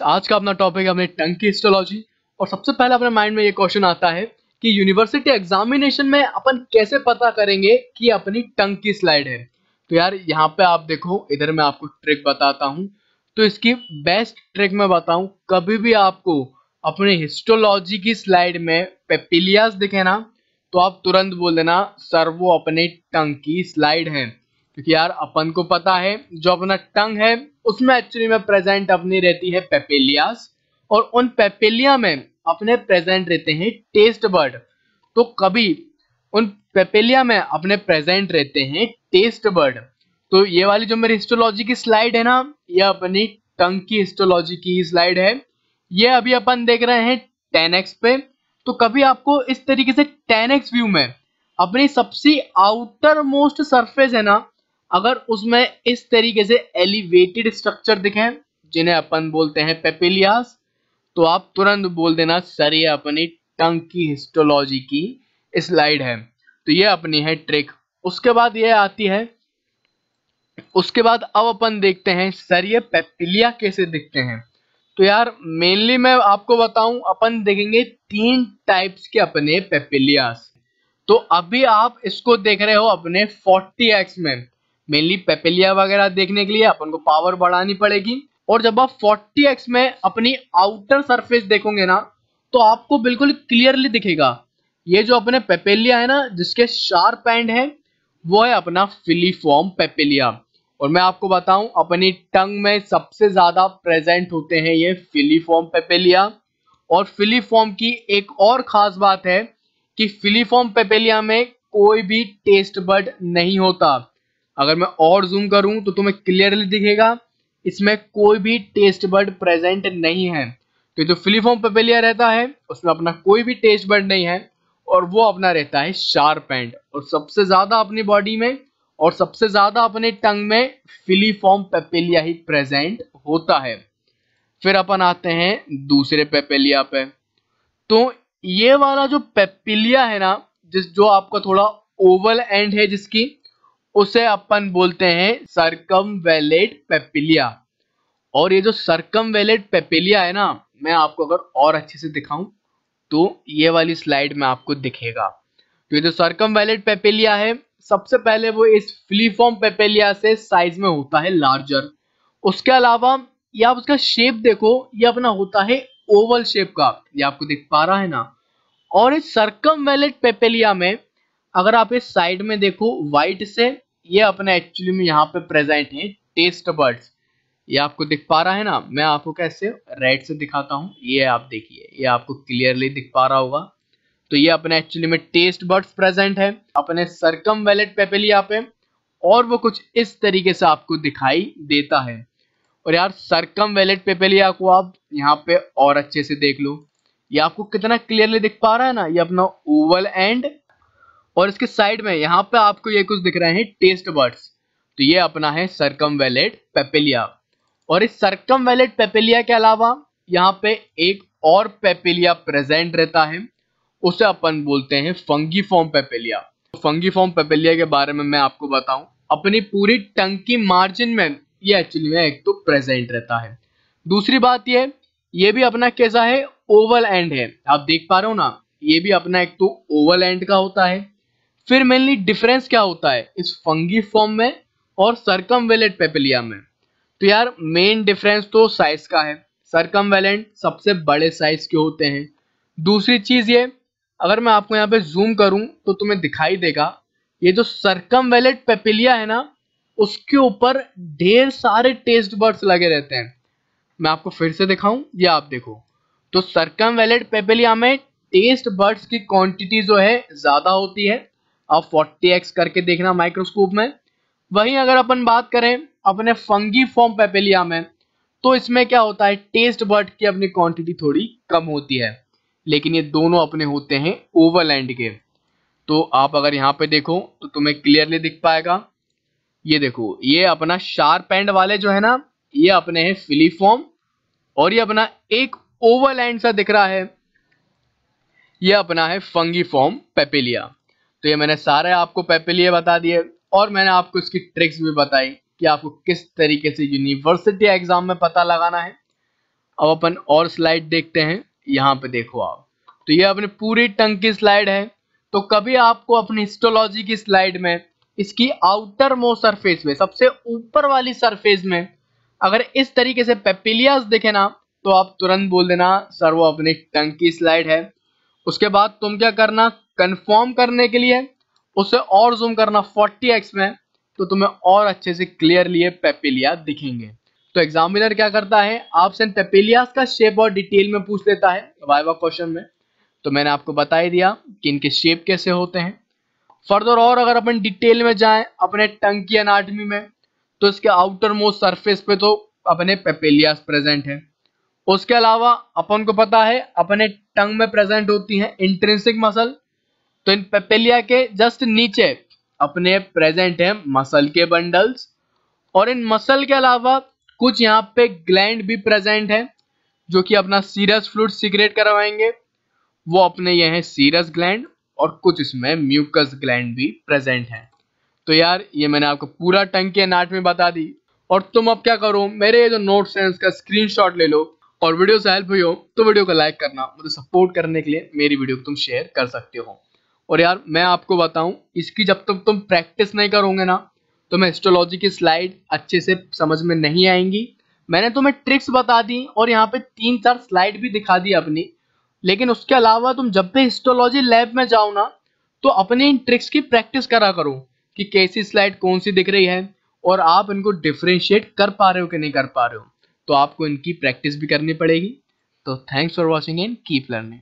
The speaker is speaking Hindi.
आज का अपना टॉपिक हमने टंग की हिस्टोलॉजी और सबसे पहले अपने माइंड में ये क्वेश्चन आता है कि यूनिवर्सिटी एग्जामिनेशन में अपन कैसे पता करेंगे कि अपनी टंग की स्लाइड है तो यार यहाँ पे आप देखो इधर मैं आपको ट्रिक बताता हूँ तो इसकी बेस्ट ट्रिक मैं बताऊँ कभी भी आपको अपने हिस्टोलॉजी की स्लाइड में पेपिलियास दिखे ना तो आप तुरंत बोल देना सर वो अपने टंग की स्लाइड है क्योंकि यार अपन को पता है जो अपना टंग है उसमें एक्चुअली में प्रेजेंट अपनी रहती है पेपेलियास और उन पेपेलिया में अपने प्रेजेंट रहते हैं टेस्ट बर्ड तो कभी उन पेपेलिया में अपने प्रेजेंट रहते हैं टेस्ट बर्ड तो ये वाली जो मेरी हिस्टोलॉजी की स्लाइड है ना ये अपनी टंग की हिस्टोलॉजी की स्लाइड है ये अभी अपन देख रहे हैं टेन एक्स पे तो कभी आपको इस तरीके से टेन एक्स व्यू में अपनी सबसे आउटर मोस्ट सरफेस है ना अगर उसमें इस तरीके से एलिवेटेड स्ट्रक्चर दिखे जिन्हें अपन बोलते हैं पेपिलियास तो आप तुरंत बोल देना सर ये अपनी टंग की हिस्टोलॉजी की स्लाइड है तो ये अपनी है ट्रिक उसके बाद ये आती है उसके बाद अब अपन देखते हैं सर ये पेपिलिया कैसे दिखते हैं तो यार मेनली मैं आपको बताऊं अपन देखेंगे तीन टाइप्स के अपने पेपिलियास तो अभी आप इसको देख रहे हो अपने 40x में मेनली पेपेलिया वगैरह देखने के लिए अपन को पावर बढ़ानी पड़ेगी और जब आप 40x में अपनी आउटर सरफेस देखोगे ना तो आपको बिल्कुल क्लियरली दिखेगा ये जो अपने पेपेलिया है ना जिसके शार्प एंड है वो है अपना फिलीफॉर्म पेपेलिया और मैं आपको बताऊं अपनी टंग में सबसे ज्यादा प्रेजेंट होते हैं ये फिलीफॉर्म पेपेलिया और फिलीफॉर्म की एक और खास बात है कि फिलीफॉर्म पेपेलिया में कोई भी टेस्ट बर्ड नहीं होता अगर मैं और जूम करूं तो तुम्हें क्लियरली दिखेगा इसमें कोई भी टेस्ट बर्ड प्रेजेंट नहीं है तो जो फिलीफॉर्म पेपेलिया रहता है उसमें अपना कोई भी टेस्ट बर्ड नहीं है और वो अपना रहता है शार्प एंड और सबसे ज़्यादा अपनी बॉडी में और सबसे ज़्यादा अपने टंग में फिलीफॉर्म पेपेलिया ही प्रेजेंट होता है फिर अपन आते हैं दूसरे पेपेलिया पे तो ये वाला जो पेपिलिया है ना जिस जो आपका थोड़ा ओवल एंड है जिसकी उसे अपन बोलते हैं सरकम वेलेट पेपिलिया और ये जो सरकम वेलेट पेपिलिया है ना मैं आपको अगर और अच्छे से दिखाऊं तो ये वाली स्लाइड में आपको दिखेगा तो ये जो सरकम वेलेट पेपिलिया है सबसे पहले वो इस फ्लीफॉर्म पेपेलिया से साइज में होता है लार्जर उसके अलावा ये आप उसका शेप देखो ये अपना होता है ओवल शेप का ये आपको दिख पा रहा है ना और इस सरकम वेलेट पेपेलिया में अगर आप इस साइड में देखो व्हाइट से ये अपने एक्चुअली में यहाँ पे प्रेजेंट है टेस्ट बर्ड्स ये आपको दिख पा रहा है ना मैं आपको कैसे रेड से दिखाता हूँ ये आप देखिए ये आपको क्लियरली दिख पा रहा होगा तो ये अपने एक्चुअली में टेस्ट बर्ड्स प्रेजेंट है अपने सरकम वेलेट यहाँ पे और वो कुछ इस तरीके से आपको दिखाई देता है और यार सरकम वेलेट पेपेलिया को आप यहाँ पे और अच्छे से देख लो ये आपको कितना क्लियरली दिख पा रहा है ना ये अपना ओवल एंड और इसके साइड में यहाँ पे आपको ये कुछ दिख रहे हैं टेस्ट बर्ड्स तो ये अपना है सरकम वेलेट पेपेलिया और इस सरकम वेलेट पेपेलिया के अलावा यहाँ पे एक और पेपेलिया प्रेजेंट रहता है उसे अपन बोलते हैं fungiform papillae fungiform papillae के बारे में मैं आपको बताऊं अपनी पूरी टंग की मार्जिन में ये एक्चुअली में एक तो प्रेजेंट रहता है दूसरी बात ये ये भी अपना कैसा है ओवल एंड है आप देख पा रहे हो ना ये भी अपना एक तो ओवल एंड का होता है फिर मेनली डिफरेंस क्या होता है इस फंगी फॉर्म में और सरकम वेलेट पेपिलिया में तो यार मेन डिफरेंस तो साइज का है सरकम वेलेंट सबसे बड़े साइज के होते हैं दूसरी चीज ये अगर मैं आपको यहाँ पे जूम करूं तो तुम्हें दिखाई देगा ये जो सरकम वेलेट पेपिलिया है ना उसके ऊपर ढेर सारे टेस्ट बर्ड्स लगे रहते हैं मैं आपको फिर से दिखाऊं ये आप देखो तो सरकम वेलेट पेपिलिया में टेस्ट बर्ड्स की क्वांटिटी जो है ज़्यादा होती है फोर्टी 40x करके देखना माइक्रोस्कोप में वहीं अगर अपन बात करें अपने फंगी फॉर्म पेपेलिया में तो इसमें क्या होता है टेस्ट बर्ड की अपनी क्वांटिटी थोड़ी कम होती है लेकिन ये दोनों अपने होते हैं ओवरलैंड के तो आप अगर यहाँ पे देखो तो तुम्हें क्लियरली दिख पाएगा ये देखो ये अपना शार्प एंड वाले जो है ना ये अपने हैं फिलीफॉर्म और ये अपना एक ओवरलैंड सा दिख रहा है यह अपना है फंगी फॉर्म पेपेलिया तो ये मैंने सारे आपको पेपिलिए बता दिए और मैंने आपको इसकी ट्रिक्स भी बताई कि आपको किस तरीके से यूनिवर्सिटी एग्जाम में पता लगाना है अब अपन और स्लाइड देखते हैं यहाँ पे देखो आप तो ये अपनी पूरी टंग की स्लाइड है तो कभी आपको अपनी हिस्टोलॉजी की स्लाइड में इसकी आउटर मो सरफेस में सबसे ऊपर वाली सरफेस में अगर इस तरीके से पेपिलियाज दिखे ना तो आप तुरंत बोल देना सर वो अपनी टंग की स्लाइड है उसके बाद तुम क्या करना कंफर्म करने के लिए उसे और जूम करना 40x में तो तुम्हें और अच्छे से क्लियरली पेपिलिया दिखेंगे तो एग्जामिनर क्या करता है आपसे पेपिलिया का शेप और डिटेल में पूछ लेता है वाइवा क्वेश्चन में तो मैंने आपको बता ही दिया कि इनके शेप कैसे होते हैं फर्दर और अगर अपन डिटेल में जाएं अपने टंग की अनाटमी में तो इसके आउटर मोस्ट सरफेस पे तो अपने पेपेलियास प्रेजेंट है उसके अलावा अपन को पता है अपने टंग में प्रेजेंट होती है इंट्रेंसिक मसल तो इन पेपेलिया के जस्ट नीचे अपने प्रेजेंट है मसल के बंडल्स और इन मसल के अलावा कुछ यहाँ पे ग्लैंड भी प्रेजेंट है जो कि अपना सीरस फ्लूड सिगरेट करवाएंगे वो अपने ये हैं सीरस ग्लैंड और कुछ इसमें म्यूकस ग्लैंड भी प्रेजेंट है तो यार ये मैंने आपको पूरा टंग के नाट में बता दी और तुम अब क्या करो मेरे ये जो नोट्स हैं उसका शॉट ले लो और वीडियो से हेल्प हुई हो तो वीडियो को लाइक करना मुझे सपोर्ट करने के लिए मेरी वीडियो को तुम शेयर कर सकते हो और यार मैं आपको बताऊं इसकी जब तक तुम प्रैक्टिस नहीं करोगे ना तो मैं एस्ट्रोलॉजी की स्लाइड अच्छे से समझ में नहीं आएंगी मैंने तुम्हें ट्रिक्स बता दी और यहाँ पे तीन चार स्लाइड भी दिखा दी अपनी लेकिन उसके अलावा तुम जब भी हिस्टोलॉजी लैब में जाओ ना तो अपने इन ट्रिक्स की प्रैक्टिस करा करो कि कैसी स्लाइड कौन सी दिख रही है और आप इनको डिफ्रेंशिएट कर पा रहे हो कि नहीं कर पा रहे हो तो आपको इनकी प्रैक्टिस भी करनी पड़ेगी तो thanks for watching and keep learning